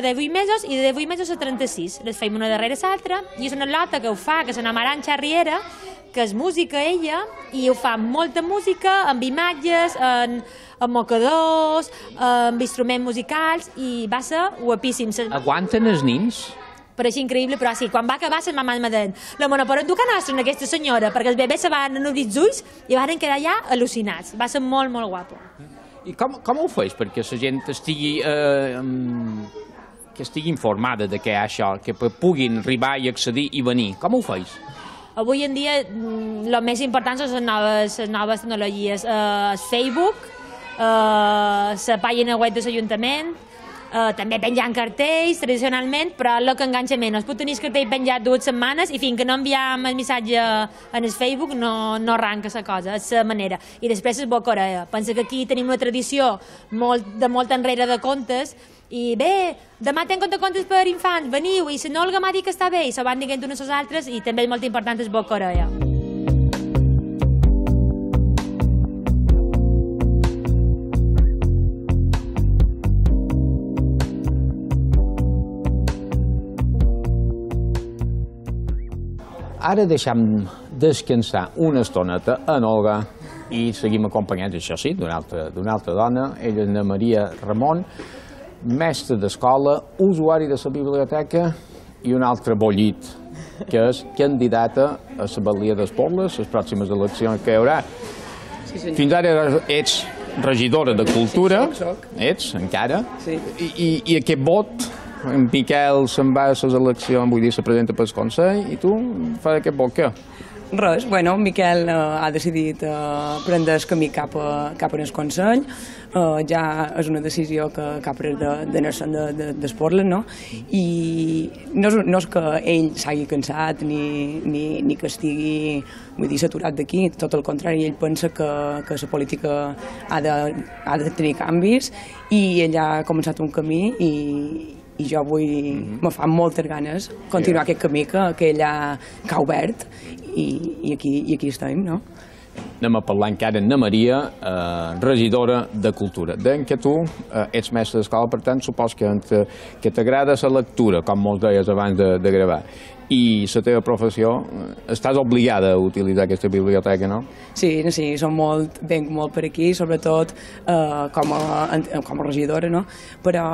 de 8 mesos i de 8 mesos a 36. Les feim una darrere l'altra i és una lota que ho fa, que una maranxa Riera, que és música ella i ho fa amb molta música, amb imatges, en, amb mocadors, amb instruments musicals i va ser guapíssim. Aguanten els nins? Per així increïble, però sí, quan va acabar la mamà em deien la mona, però tu que nostra, aquesta senyora, perquè els bebès se van obrir els ulls i van quedar ja al·lucinats. Va ser molt, molt guapo. I com, com ho feis perquè la gent estigui eh, que estigui informada de què és això, que puguin arribar i accedir i venir. Com ho feis? Avui en dia, el mm, més important són les noves, les noves tecnologies. Uh, Facebook, Facebook, uh, la pàgina web de l'Ajuntament, eh, també penjant cartells tradicionalment, però el que enganxa menys. Pot tenir el cartell penjat dues setmanes i fins que no enviem el missatge en el Facebook no, no arranca la cosa, és la manera. I després és Bocorea. Pensa que aquí tenim una tradició molt, de molt enrere de contes i bé, demà ten compte contes per infants, veniu, i si no el Gamà que està bé, i se van dient unes a les altres, i també és molt important és Bocorea. Bocorea. Ara deixem descansar una estoneta a Olga i seguim acompanyats, això sí, d'una altra, altra dona, ella és Maria Ramon, mestra d'escola, usuari de la biblioteca i un altre bollit, que és candidata a la dels Pobles, les pròximes eleccions que hi haurà. Sí, Fins ara ets regidora de Cultura, sí, soc, ets encara, sí. I, i, i aquest vot en Miquel se'n va a les eleccions, vull dir, se presenta pel Consell, i tu fa què poc què? Res, bueno, Miquel eh, ha decidit eh, prendre el camí cap, a, cap al Consell, eh, ja és una decisió que, que ha pres d'anar-se'n de, de, d'Esportles, de, no? I no és, no és que ell s'hagi cansat ni, ni, ni que estigui, vull dir, saturat d'aquí, tot el contrari, ell pensa que, que la política ha de, ha de tenir canvis i ell ha començat un camí i, i jo vull, mm -hmm. me fa moltes ganes continuar yeah. aquest camí que, que ella que ha obert i, i, aquí, i aquí estem, no? Anem a parlar encara amb Maria, eh, regidora de Cultura. Den que tu eh, ets mestre d'escola, per tant, supos que, que t'agrada la lectura, com molts deies abans de, de gravar i la teva professió, eh, estàs obligada a utilitzar aquesta biblioteca, no? Sí, sí, som molt, venc molt per aquí, sobretot eh, com, a, com a regidora, no? Però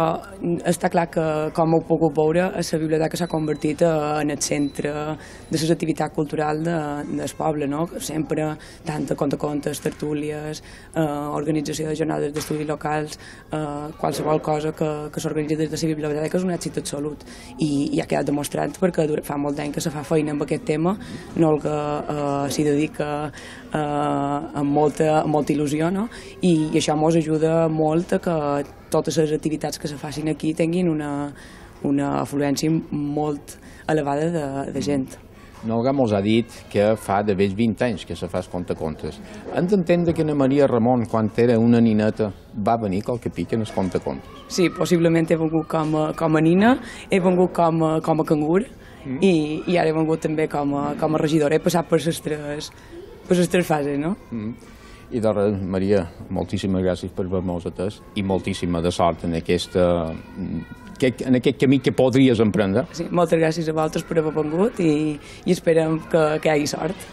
mm, està clar que, com heu pogut veure, la biblioteca s'ha convertit eh, en el centre de les activitats culturals de, del poble, no? Sempre, tant a compte, tertúlies, eh, organització de jornades d'estudi locals, eh, qualsevol cosa que, que s'organitza des de la biblioteca és un èxit absolut i, i ha quedat demostrat perquè fa molt molt d'any que se fa feina amb aquest tema, no el que eh, s'hi dedica eh, amb, molta, amb molta il·lusió, no? I, i això ens ajuda molt a que totes les activitats que se facin aquí tinguin una, una afluència molt elevada de, de gent. Nolga mos ha dit que fa de vells 20 anys que se fa compte contes. Hem d'entendre que Ana Maria Ramon, quan era una nineta, va venir com que pica en els compte contes. Sí, possiblement he vengut com a, com a nina, he vengut com a, com a cangur, mm. i, i ara he vengut també com a, com a regidora, he passat per les tres, per les tres fases, no? Mm. I de doncs res, Maria, moltíssimes gràcies per haver-nos atès i moltíssima de sort en, aquesta, en aquest camí que podries emprendre. Sí, moltes gràcies a vosaltres per haver vingut i, i esperem que, que hi hagi sort.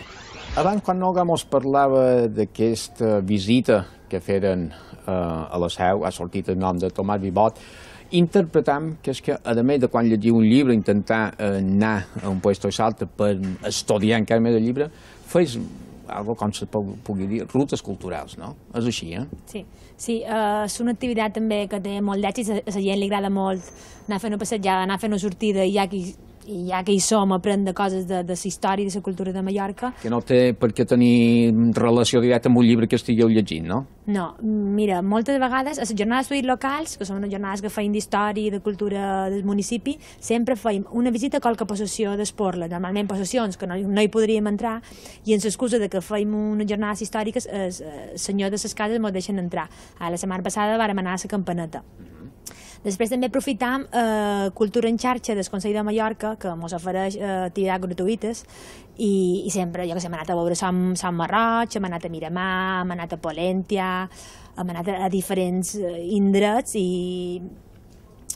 Abans, quan Noga mos parlava d'aquesta visita que feren eh, a la seu, ha sortit el nom de Tomàs Vivot, interpretam que és que, a més de quan llegiu un llibre, intentar eh, anar a un lloc o l'altre per estudiar encara més el llibre, fes algo com se pugui dir, rutes culturals, no? És així, eh? Sí, sí uh, és una activitat també que té molt d'èxit, a la gent li agrada molt anar fent una passejada, anar fent una sortida, i hi ha qui i ja que hi som, aprendre coses de, de la història i de la cultura de Mallorca. Que no té per què tenir mm, relació directa amb un llibre que estigueu llegint, no? No, mira, moltes vegades a les jornades d'estudis locals, que són unes jornades que feim d'història i de cultura del municipi, sempre feim una visita a qualque possessió d'Esporla, normalment possessions que no, no hi podríem entrar, i en l'excusa de que feim unes jornades històriques, el senyor de les cases ens deixen entrar. A la setmana passada vam anar a la campaneta. Mm Després també aprofitam eh, Cultura en xarxa del Consell de Mallorca, que ens ofereix eh, activitats gratuïtes, i, i sempre, jo que sé, hem anat a veure Sant, Sant Marroig, hem anat a Miramar, hem anat a Polèntia, hem anat a, diferents eh, indrets i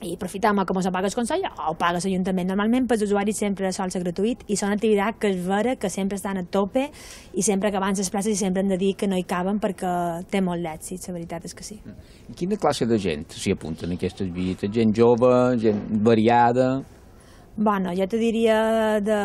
i aprofitem com us paga el Consell o paga l'Ajuntament. Normalment pels usuaris sempre sol ser gratuït i són activitats que es vera que sempre estan a tope i sempre que abans les places i sempre hem de dir que no hi caben perquè té molt d'èxit, la veritat és que sí. quina classe de gent s'hi apunta en aquestes visites? Gent jove, gent variada? Bueno, jo te diria de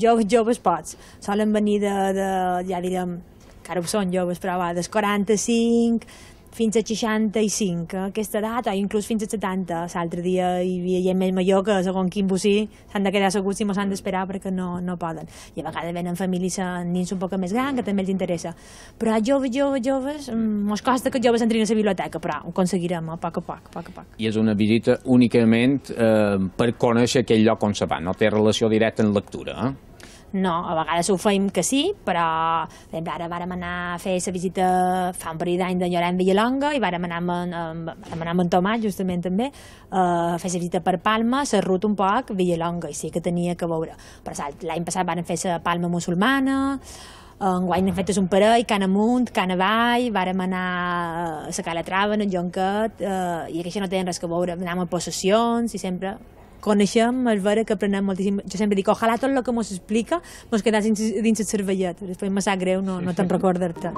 joves, joves pots. Solen venir de, de ja direm, que ara ho són joves, però va, dels 45, fins a 65, eh, aquesta edat, o inclús fins a 70. L'altre dia hi havia gent més major que, segons quin bocí, s'han de quedar asseguts i no s'han d'esperar perquè no, no poden. I a vegades venen famílies amb nins un poc més gran, que també els interessa. Però a joves, joves, joves, mm, mos costa que joves entrin a la biblioteca, però ho aconseguirem a poc a poc, a poc a poc. I és una visita únicament eh, per conèixer aquell lloc on se va, no té relació directa en lectura, eh? No, a vegades ho feim que sí, però exemple, ara vàrem anar a fer la visita fa un parell d'any de Llorenç Villalonga i vàrem anar amb, amb, vàrem anar amb en Tomàs, justament també, eh, a fer la visita per Palma, la ruta un poc, Villalonga, i sí que tenia que veure. Però l'any passat varen fer la Palma musulmana, eh, enguany n'hem fet un parell, Can Amunt, Can Avall, vàrem anar a la Calatrava, en Jonquet, eh, i aquí això no tenen res que veure, anàvem a possessions i sempre coneixem, és vera que aprenem moltíssim. Jo sempre dic, ojalà tot el que mos explica mos quedés dins, dins el cervellet. Després me sap greu no, no te'n recordar-te.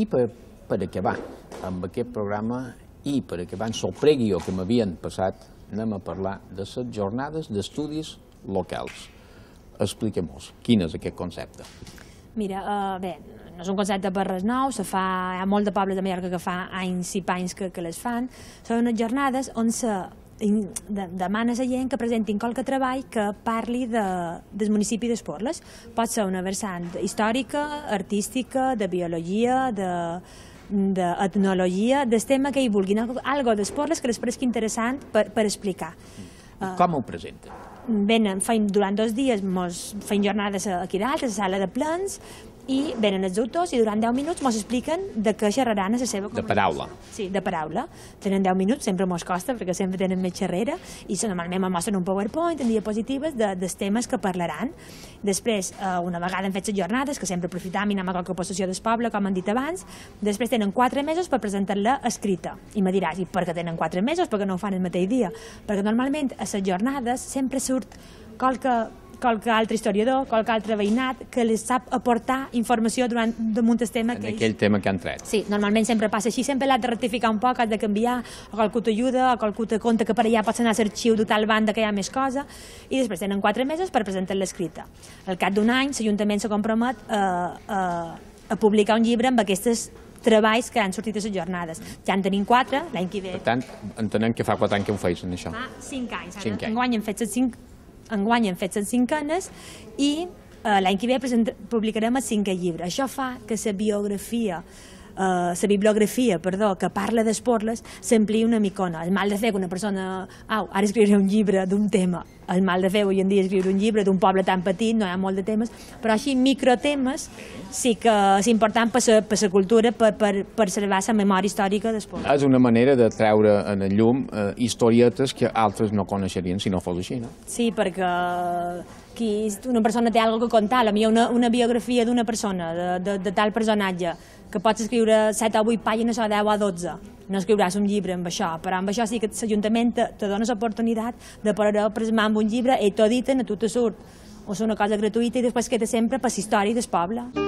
i per, per acabar amb aquest programa i per acabar amb el prèguio que m'havien passat anem a parlar de set jornades d'estudis locals. Expliquem-nos quin és aquest concepte. Mira, uh, bé, no és un concepte per res nou, se fa, hi ha molt de pobles de Mallorca que fa anys i panys que, que les fan. Són unes jornades on se demanes a gent que presentin qualque treball que parli de, del municipi d'Esporles. Pot ser una versant històrica, artística, de biologia, de d'etnologia, del tema que hi vulguin, algo d'esportes que les presqui interessant per, per explicar. com ho presenten? venen, feim, durant dos dies mos, feim jornades aquí dalt, a la sala de plens, i venen els autors i durant 10 minuts mos expliquen de què xerraran a la seva conferència. De paraula. Sí, de paraula. Tenen 10 minuts, sempre mos costa, perquè sempre tenen més xerrera, i normalment me mostren un PowerPoint en diapositives de, dels temes que parlaran. Després, eh, una vegada hem fet les jornades, que sempre aprofitam i anem a qualque possessió del poble, com han dit abans, després tenen 4 mesos per presentar-la escrita. I me diràs, i per què tenen 4 mesos? Perquè no ho fan el mateix dia? Perquè normalment a les jornades sempre surt qualque qualque altre historiador, qualque altre veïnat, que les sap aportar informació durant, damunt el tema. En aquell tema que han tret. Sí, normalment sempre passa així, sempre l'has de ratificar un poc, has de canviar, o qualcú t'ajuda, o qualcú te conta que per allà pots anar a l'arxiu de tal banda que hi ha més cosa, i després tenen quatre mesos per presentar l'escrita. Al cap d'un any, l'Ajuntament se compromet a, a, a publicar un llibre amb aquestes treballs que han sortit a les jornades. Ja en tenim quatre, l'any que ve. Per tant, entenem que fa quatre anys que ho feis, en això. Fa cinc anys. Ara. Cinc anys. guany hem fet cinc enguany hem fet 105 anys i eh, l'any que ve publicarem el cinquè llibre. Això fa que la biografia eh, la uh, bibliografia, perdó, que parla d'esportles, s'amplia una micona. És mal de fer que una persona, au, ara escriuré un llibre d'un tema, el mal de fer avui en dia escriure un llibre d'un poble tan petit, no hi ha molt de temes, però així microtemes sí que és important per la, per la cultura, per, per, per salvar la memòria històrica després. És una manera de treure en el llum eh, historietes que altres no coneixerien si no fos així, no? Sí, perquè aquí eh, una persona té alguna que contar, la millor una, una biografia d'una persona, de, de, de tal personatge, que pots escriure 7 o 8 pàgines o 10 o 12, no escriuràs un llibre amb això, però amb això sí que l'Ajuntament te, te oportunitat l'oportunitat de poder presentar amb un llibre i t'ho editen, a tu te surt. O és una cosa gratuïta i després queda sempre per la història del poble.